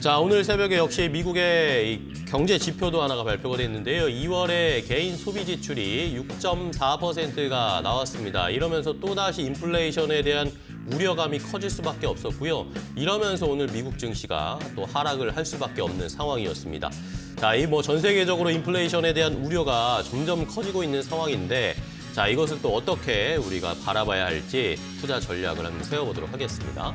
자 오늘 새벽에 역시 미국의 경제 지표도 하나가 발표가 됐는데요. 2월에 개인 소비 지출이 6.4%가 나왔습니다. 이러면서 또다시 인플레이션에 대한 우려감이 커질 수밖에 없었고요. 이러면서 오늘 미국 증시가 또 하락을 할 수밖에 없는 상황이었습니다. 자, 이 뭐 전 세계적으로 인플레이션에 대한 우려가 점점 커지고 있는 상황인데 자, 이것을 또 어떻게 우리가 바라봐야 할지 투자 전략을 한번 세워보도록 하겠습니다.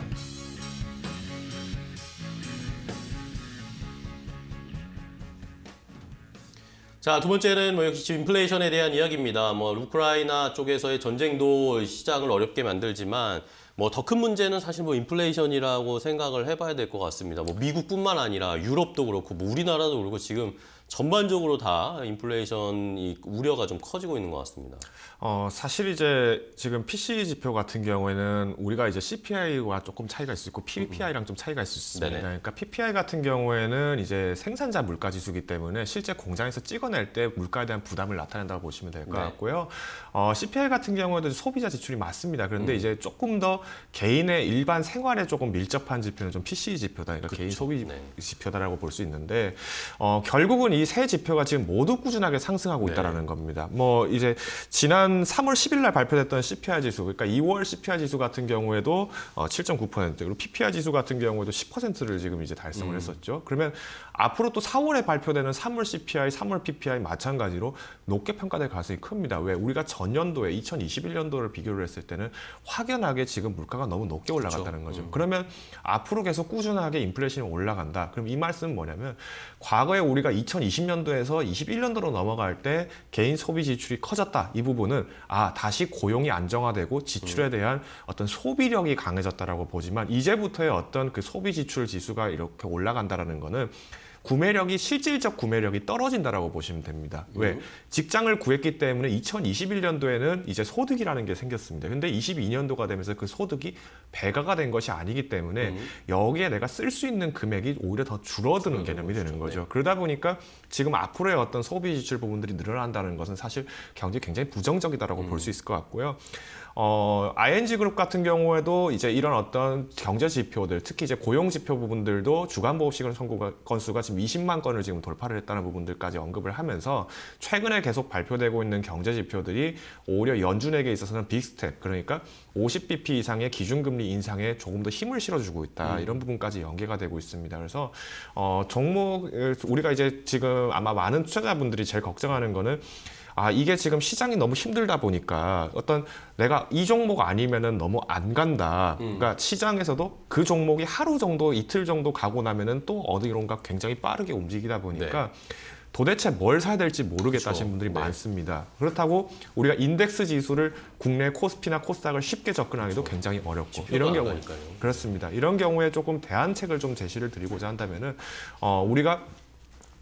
자, 두 번째는 뭐 역시 지금 인플레이션에 대한 이야기입니다. 뭐 우크라이나 쪽에서의 전쟁도 시장을 어렵게 만들지만 뭐 더 큰 문제는 사실 뭐 인플레이션이라고 생각을 해봐야 될 것 같습니다. 뭐 미국뿐만 아니라 유럽도 그렇고 뭐 우리나라도 그렇고 지금 전반적으로 다 인플레이션 이 우려가 좀 커지고 있는 것 같습니다. 어, 사실 이제 지금 PC 지표 같은 경우에는 우리가 이제 CPI와 조금 차이가 있을 수 있고 PPI랑 좀 차이가 있을 수 있습니다. 네네. 그러니까 PPI 같은 경우에는 이제 생산자 물가 지수기 때문에 실제 공장에서 찍어낼 때 물가에 대한 부담을 나타낸다고 보시면 될것 네. 같고요. 어, CPI 같은 경우에는 소비자 지출이 맞습니다. 그런데 음. 이제 조금 더 개인의 일반 생활에 조금 밀접한 지표는 좀 p c 지표다. 그러니까 그쵸. 개인 소비 네. 지표다라고 볼 수 있는데 어, 결국은 이세 지표가 지금 모두 꾸준하게 상승하고 네. 있다라는 네. 겁니다. 뭐 이제 지난 3월 10일 날 발표됐던 CPI 지수, 그러니까 2월 CPI 지수 같은 경우에도 7.9% 어, 그리고 PPI 지수 같은 경우에도 10%를 지금 이제 달성을 음. 했었죠. 그러면 앞으로 또 4월에 발표되는 3월 CPI, 3월 PPI 마찬가지로 높게 평가될 가능성이 큽니다. 왜 우리가 전년도에 2021년도를 비교를 했을 때는 확연하게 지금 물가가 너무 높게 그렇죠. 올라갔다는 그렇죠. 거죠. 음. 그러면 앞으로 계속 꾸준하게 인플레이션이 올라간다. 그럼 이 말씀은 뭐냐면 과거에 우리가 2020 2020년도에서 21년도로 넘어갈 때 개인 소비 지출이 커졌다. 이 부분은 아 다시 고용이 안정화되고 지출에 음. 대한 어떤 소비력이 강해졌다라고 보지만 이제부터의 어떤 그 소비 지출 지수가 이렇게 올라간다라는 거는 구매력이 실질적 구매력이 떨어진다라고 보시면 됩니다. 왜? 음. 직장을 구했기 때문에 2021년도에는 이제 소득이라는 게 생겼습니다. 근데 22년도가 되면서 그 소득이 배가가 된 것이 아니기 때문에 음. 여기에 내가 쓸 수 있는 금액이 오히려 더 줄어드는 개념이 되는 거죠. 네. 그러다 보니까 지금 앞으로의 어떤 소비 지출 부분들이 늘어난다는 것은 사실 경제 굉장히 부정적이다라고 음. 볼수 있을 것 같고요. 어, ING 그룹 같은 경우에도 이제 이런 어떤 경제 지표들, 특히 이제 고용 지표 부분들도 주간 보호식을 선고 건수가 지금 주 20만 건을 지금 돌파를 했다는 부분들까지 언급을 하면서 최근에 계속 발표되고 있는 경제 지표들이 오히려 연준에게 있어서는 빅스텝 그러니까 50bp 이상의 기준금리 인상에 조금 더 힘을 실어주고 있다 음. 이런 부분까지 연계가 되고 있습니다. 그래서 어, 종목 우리가 이제 지금 아마 많은 투자자분들이 제일 걱정하는 거는 아 이게 지금 시장이 너무 힘들다 보니까 어떤 내가 이 종목 아니면은 너무 안 간다. 음. 그러니까 시장에서도 그 종목이 하루 정도 이틀 정도 가고 나면은 또 어디론가 굉장히 빠르게 움직이다 보니까 네. 도대체 뭘 사야 될지 모르겠다 하시는 그렇죠. 분들이 네. 많습니다. 그렇다고 우리가 인덱스 지수를 국내 코스피나 코스닥을 쉽게 접근하기도 그렇죠. 굉장히 어렵고 이런 경우 그렇습니다. 이런 경우에 조금 대안책을 좀 제시를 드리고자 한다면은 어, 우리가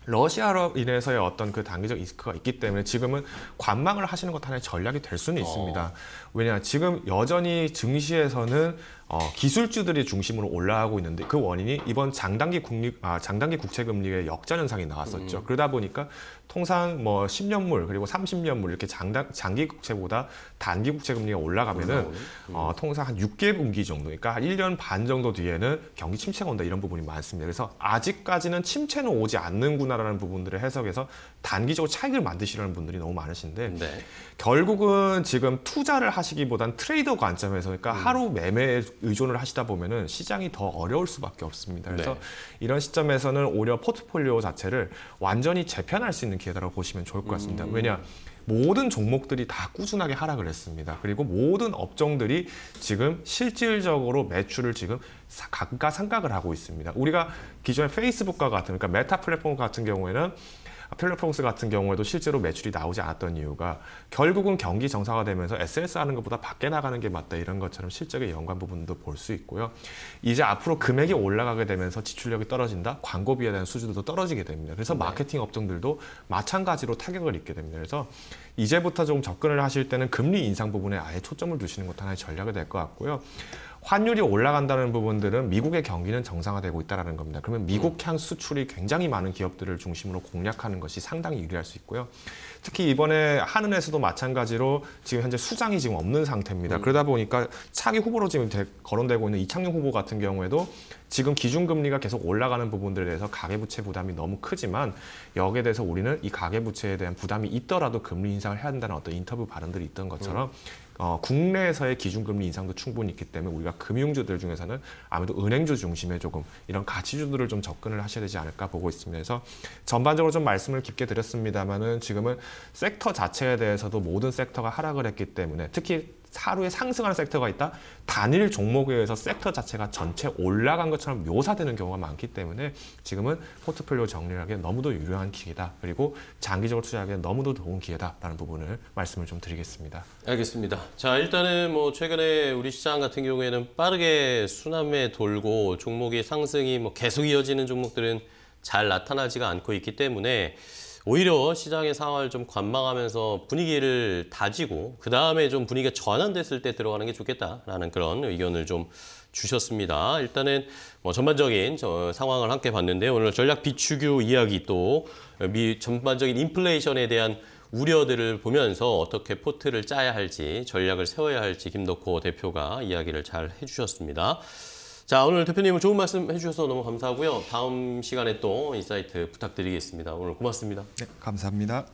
러시아로 인해서의 어떤 그 단기적 리스크가 있기 때문에 지금은 관망을 하시는 것 하나의 전략이 될 수는 있습니다. 어. 왜냐 지금 여전히 증시에서는 어, 기술주들이 중심으로 올라가고 있는데 그 원인이 이번 장단기 국립 아, 장단기 국채 금리의 역전 현상이 나왔었죠. 음. 그러다 보니까 통상 뭐 10년물 그리고 30년물 이렇게 장단 장기 국채보다 단기 국채 금리가 올라가면은 어, 음. 어, 통상 한 6개분기 정도, 그러니까 한 1년 반 정도 뒤에는 경기 침체가 온다 이런 부분이 많습니다. 그래서 아직까지는 침체는 오지 않는구나라는 부분들을 해석해서 단기적으로 차익을 만드시려는 분들이 너무 많으신데 네. 결국은 지금 투자를 하시기보단 트레이더 관점에서 그러니까 음. 하루 매매 의존을 하시다 보면은 시장이 더 어려울 수밖에 없습니다. 그래서 네. 이런 시점에서는 오히려 포트폴리오 자체를 완전히 재편할 수 있는 기회다라고 보시면 좋을 것 같습니다. 음. 왜냐? 모든 종목들이 다 꾸준하게 하락을 했습니다. 그리고 모든 업종들이 지금 실질적으로 매출을 지금 각각 상각을 하고 있습니다. 우리가 기존의 페이스북과 같은 그러니까 메타 플랫폼 같은 경우에는 펠로폰스 같은 경우에도 실제로 매출이 나오지 않았던 이유가 결국은 경기 정상화되면서 SS 하는 것보다 밖에 나가는 게 맞다 이런 것처럼 실적의 연관 부분도 볼 수 있고요. 이제 앞으로 금액이 올라가게 되면서 지출력이 떨어진다. 광고비에 대한 수준도 떨어지게 됩니다. 그래서 네. 마케팅 업종들도 마찬가지로 타격을 입게 됩니다. 그래서 이제부터 좀 접근을 하실 때는 금리 인상 부분에 아예 초점을 두시는 것도 하나의 전략이 될 것 같고요. 환율이 올라간다는 부분들은 미국의 경기는 정상화되고 있다는 겁니다. 그러면 미국향 수출이 굉장히 많은 기업들을 중심으로 공략하는 것이 상당히 유리할 수 있고요. 특히 이번에 한은에서도 마찬가지로 지금 현재 수장이 지금 없는 상태입니다. 음. 그러다 보니까 차기 후보로 지금 거론되고 있는 이창용 후보 같은 경우에도 지금 기준금리가 계속 올라가는 부분들에 대해서 가계부채 부담이 너무 크지만 여기에 대해서 우리는 이 가계부채에 대한 부담이 있더라도 금리 인상을 해야 한다는 어떤 인터뷰 발언들이 있던 것처럼 음. 어, 국내에서의 기준금리 인상도 충분히 있기 때문에 우리가 금융주들 중에서는 아무래도 은행주 중심의 조금 이런 가치주들을 좀 접근을 하셔야 되지 않을까 보고 있습니다. 그래서 전반적으로 좀 말씀을 깊게 드렸습니다만은 지금은 섹터 자체에 대해서도 모든 섹터가 하락을 했기 때문에 특히 하루에 상승하는 섹터가 있다. 단일 종목에 의해서 섹터 자체가 전체 올라간 것처럼 묘사되는 경우가 많기 때문에 지금은 포트폴리오 정리를 하기에 너무도 유효한 기회다. 그리고 장기적으로 투자하기에 너무도 좋은 기회다라는 부분을 말씀을 좀 드리겠습니다. 알겠습니다. 자 일단은 뭐 최근에 우리 시장 같은 경우에는 빠르게 순환에 돌고 종목의 상승이 뭐 계속 이어지는 종목들은 잘 나타나지가 않고 있기 때문에 오히려 시장의 상황을 좀 관망하면서 분위기를 다지고 그 다음에 좀 분위기가 전환됐을 때 들어가는 게 좋겠다라는 그런 의견을 좀 주셨습니다. 일단은 뭐 전반적인 저 상황을 함께 봤는데 오늘 전략 비축유 이야기 또 미 전반적인 인플레이션에 대한 우려들을 보면서 어떻게 포트를 짜야 할지 전략을 세워야 할지 김덕호 대표가 이야기를 잘 해주셨습니다. 자 오늘 대표님 좋은 말씀 해주셔서 너무 감사하고요. 다음 시간에 또 인사이트 부탁드리겠습니다. 오늘 고맙습니다. 네, 감사합니다.